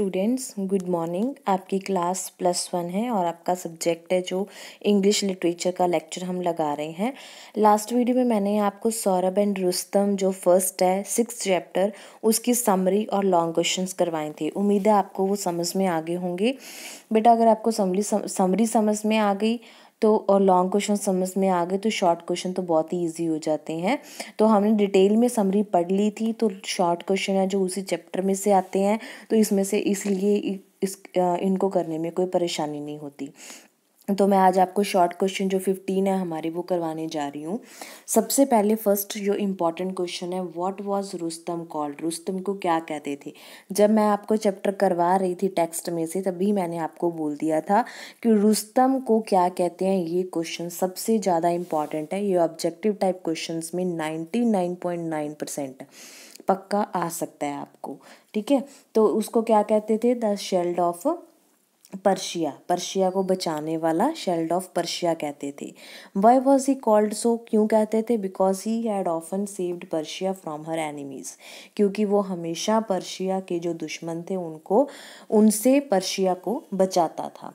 students good morning आपकी class plus one है और आपका सब्जेक्ट है जो इंग्लिश लिटरेचर का लेक्चर हम लगा रहे हैं लास्ट वीडियो में मैंने आपको सौरभ एंड रुस्तम जो फर्स्ट है सिक्स चैप्टर उसकी समरी और लॉन्ग क्वेश्चन करवाए थे उम्मीद है आपको वो समझ में आगे होंगे बेटा अगर आपको समरी समरी समझ में आ गई तो और लॉन्ग क्वेश्चन समझ में आ गए तो शॉर्ट क्वेश्चन तो बहुत ही ईजी हो जाते हैं तो हमने डिटेल में समरी पढ़ ली थी तो शॉर्ट क्वेश्चन है जो उसी चैप्टर में से आते हैं तो इसमें से इसलिए इस इनको करने में कोई परेशानी नहीं होती तो मैं आज आपको शॉर्ट क्वेश्चन जो फिफ्टीन है हमारे वो करवाने जा रही हूँ सबसे पहले फर्स्ट जो इम्पॉर्टेंट क्वेश्चन है what was Rustam called Rustam को क्या कहते थे जब मैं आपको चैप्टर करवा रही थी टेक्स्ट में से तभी मैंने आपको बोल दिया था कि रुस्तम को क्या कहते हैं ये क्वेश्चन सबसे ज़्यादा इम्पॉर्टेंट है ये ऑब्जेक्टिव टाइप क्वेश्चन में ninety nine point nine percent पक्का आ सकता है आपको ठीक है तो उसको क्या कहते थे the shield of Persia Persia को बचाने वाला शेल्ड ऑफ पर्शिया कहते थे why was he called so क्यों कहते थे because he had often saved Persia from her enemies क्योंकि वो हमेशा पर्शिया के जो दुश्मन थे उनको उनसे पर्शिया को बचाता था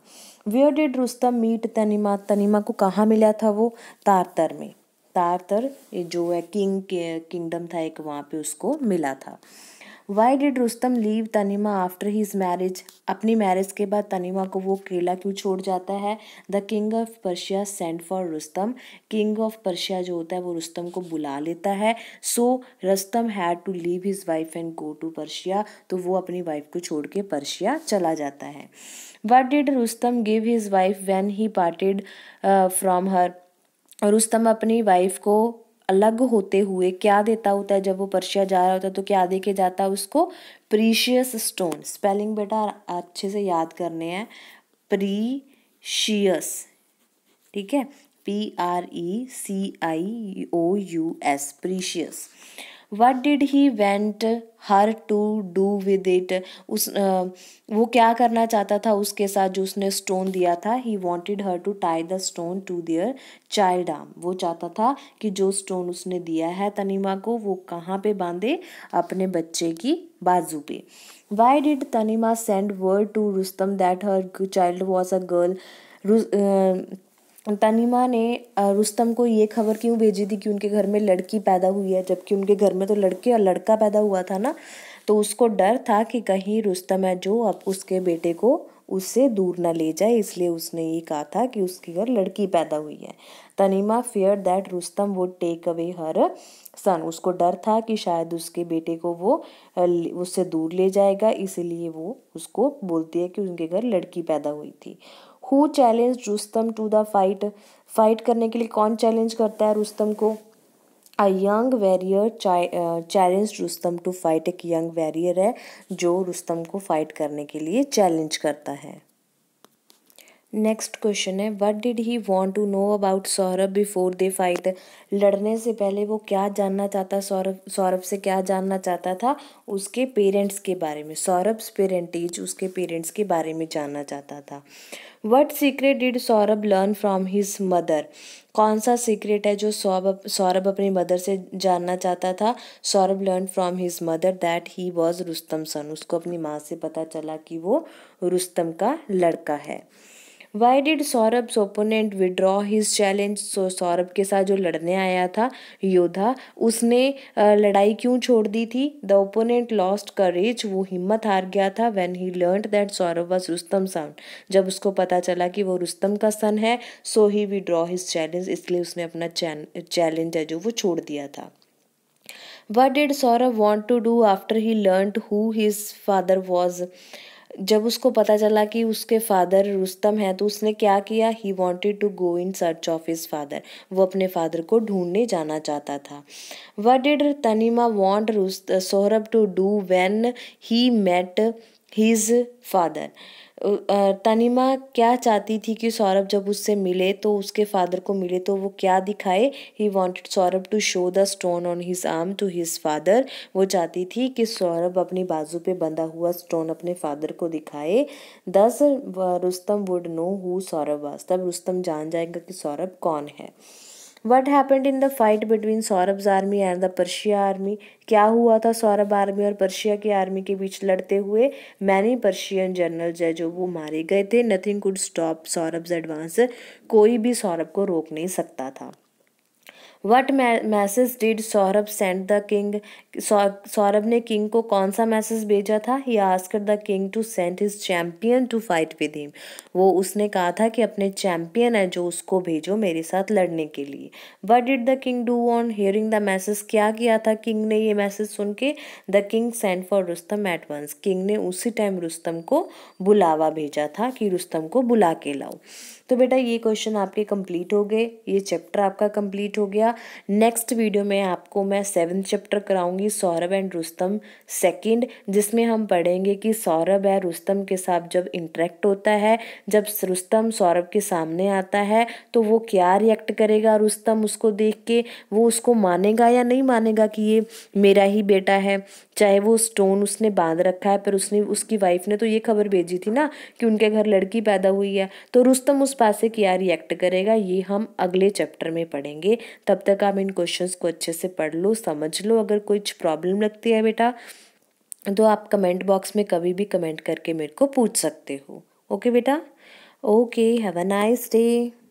where did Rustam meet Tanima Tanima को कहाँ मिला था वो तारतर में तारतर जो है किंग किंगडम था एक वहाँ पे उसको मिला था why did Rustam leave Tanima after his marriage अपनी मैरिज के बाद तनिमा को वो अकेला क्यों छोड़ जाता है the king of Persia send for Rustam king of Persia जो होता है वो रुस्तम को बुला लेता है so Rustam had to leave his wife and go to Persia तो वो अपनी वाइफ को छोड़ के पर्शिया चला जाता है what did Rustam give his wife when he parted from her Rustam अपनी वाइफ को अलग होते हुए क्या देता होता है जब वो पर्शिया जा रहा होता है तो क्या दे के जाता है उसको प्रीशियस स्टोन स्पेलिंग बेटा अच्छे से याद करने हैं प्रीशियस ठीक है P R E C I O U S precious what did he want her to do with it उस वो क्या करना चाहता था उसके साथ जो उसने स्टोन दिया था he wanted her to tie the stone to their child arm वो चाहता था कि जो स्टोन उसने दिया है तनिमा को वो कहाँ पे बांधे अपने बच्चे की बाजू पे why did Tanima send word to Rustam that her child was a girl Tanima ने रुस्तम को ये खबर क्यों भेजी थी कि उनके घर में लड़की पैदा हुई है जबकि उनके घर में तो लड़के और लड़का पैदा हुआ था ना तो उसको डर था कि कहीं रुस्तम है जो अब उसके बेटे को उससे दूर ना ले जाए इसलिए उसने ये कहा था कि उसके घर लड़की पैदा हुई है तनिमा फियर दैट रुस्तम वो टेक अवे हर सन उसको डर था कि शायद उसके बेटे को वो उससे दूर ले जाएगा इसीलिए वो उसको बोलती है कि उनके घर लड़की पैदा हुई थी who challenge Rustam to the fight fight करने के लिए कौन चैलेंज करता है रुस्तम को a young warrior challenge Rustam to fight एक यंग वैरियर है जो रुस्तम को फाइट करने के लिए चैलेंज करता है नेक्स्ट क्वेश्चन है what did he want to know about Sohrab before the fight लड़ने से पहले वो क्या जानना चाहता सौरभ सौरभ से क्या जानना चाहता था उसके पेरेंट्स के बारे में सौरभ पेरेंटेज उसके पेरेंट्स के बारे में जानना चाहता था what secret did Sohrab learn from his mother कौन सा सीक्रेट है जो सौरभ सौरभ अपनी मदर से जानना चाहता था Sohrab learn from his mother that he was Rustam son उसको अपनी माँ से पता चला कि वो रुस्तम का लड़का है why did Sohrab opponent withdraw his challenge so Sohrab के साथ जो लड़ने आया था योद्धा उसने लड़ाई क्यों छोड़ दी थी द ओपोनेंट लॉस्ट करेज वो हिम्मत हार गया था when he learn that Sohrab was Rustam son जब उसको पता चला कि वो रुस्तम का सन है so he withdraw his challenge इसलिए उसने अपना चैलेंज है जो वो छोड़ दिया था what did Sohrab want to do after he learn who his father was जब उसको पता चला कि उसके फादर रुस्तम हैं तो उसने क्या किया he wanted to go in search of his father वो अपने फादर को ढूंढने जाना चाहता था what did Tanima want Sohrab to do when he met his father Tanima क्या चाहती थी कि सौरभ जब उससे मिले तो उसके फादर को मिले तो वो क्या दिखाए he wanted Sohrab to show the stone on his arm to his father वो चाहती थी कि सौरभ अपनी बाजू पे बंधा हुआ स्टोन अपने फादर को दिखाए thus Rustam would know who Sohrab वास्तव रुस्तम जान जाएगा कि सौरभ कौन है what happened in the fight between Sohrab's army and the Persia army क्या हुआ था सौरभ आर्मी और पर्शिया की आर्मी के बीच लड़ते हुए मैनी पर्शियन जनरल्स है जो वो मारे गए थे nothing could stop Sohrab's advance कोई भी सौरभ को रोक नहीं सकता था what message did Sohrab send the king Sohrab ने किंग को कौन सा मैसेज भेजा था he asked the king to send his champion to fight with him वो उसने कहा था कि अपने चैम्पियन है जो उसको भेजो मेरे साथ लड़ने के लिए what did the king do on hearing the message क्या किया था किंग ने ये मैसेज सुन के the king send for Rustam at once king ने उसी टाइम रुस्तम को बुलावा भेजा था कि रुस्तम को बुला के लाओ तो बेटा ये क्वेश्चन आपके कंप्लीट हो गए ये चैप्टर आपका कंप्लीट हो गया नेक्स्ट वीडियो में आपको मैं सेवन चैप्टर कराऊंगी सौरभ एंड रुस्तम सेकंड जिसमें हम पढ़ेंगे कि सौरभ है रुस्तम के साथ जब इंटरेक्ट होता है जब रुस्तम सौरभ के सामने आता है तो वो क्या रिएक्ट करेगा रुस्तम उसको देख के वो उसको मानेगा या नहीं मानेगा कि ये मेरा ही बेटा है चाहे वो स्टोन उसने बांध रखा है पर उसने उसकी वाइफ ने तो ये खबर भेजी थी ना कि उनके घर लड़की पैदा हुई है तो रुस्तम उस पास से क्या रिएक्ट करेगा ये हम अगले चैप्टर में पढ़ेंगे तब तक आप इन क्वेश्चंस को अच्छे से पढ़ लो समझ लो अगर कुछ प्रॉब्लम लगती है बेटा तो आप कमेंट बॉक्स में कभी भी कमेंट करके मेरे को पूछ सकते हो ओके बेटा okay have a nice day